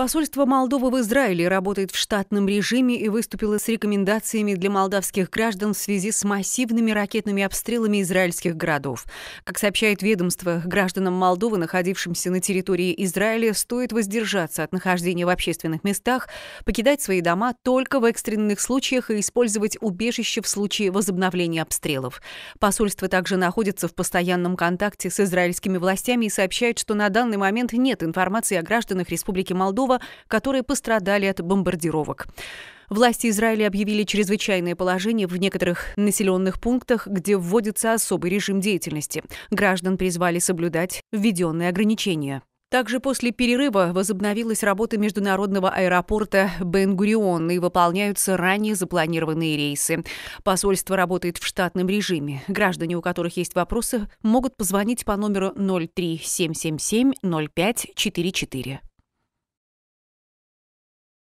Посольство Молдовы в Израиле работает в штатном режиме и выступило с рекомендациями для молдавских граждан в связи с массивными ракетными обстрелами израильских городов. Как сообщает ведомство, гражданам Молдовы, находившимся на территории Израиля, стоит воздержаться от нахождения в общественных местах, покидать свои дома только в экстренных случаях и использовать убежище в случае возобновления обстрелов. Посольство также находится в постоянном контакте с израильскими властями и сообщает, что на данный момент нет информации о гражданах Республики Молдова, Хромова, которые пострадали от бомбардировок. Власти Израиля объявили чрезвычайное положение в некоторых населенных пунктах, где вводится особый режим деятельности. Граждан призвали соблюдать введенные ограничения. Также после перерыва возобновилась работа международного аэропорта бен и выполняются ранее запланированные рейсы. Посольство работает в штатном режиме. Граждане, у которых есть вопросы, могут позвонить по номеру 03777 0544.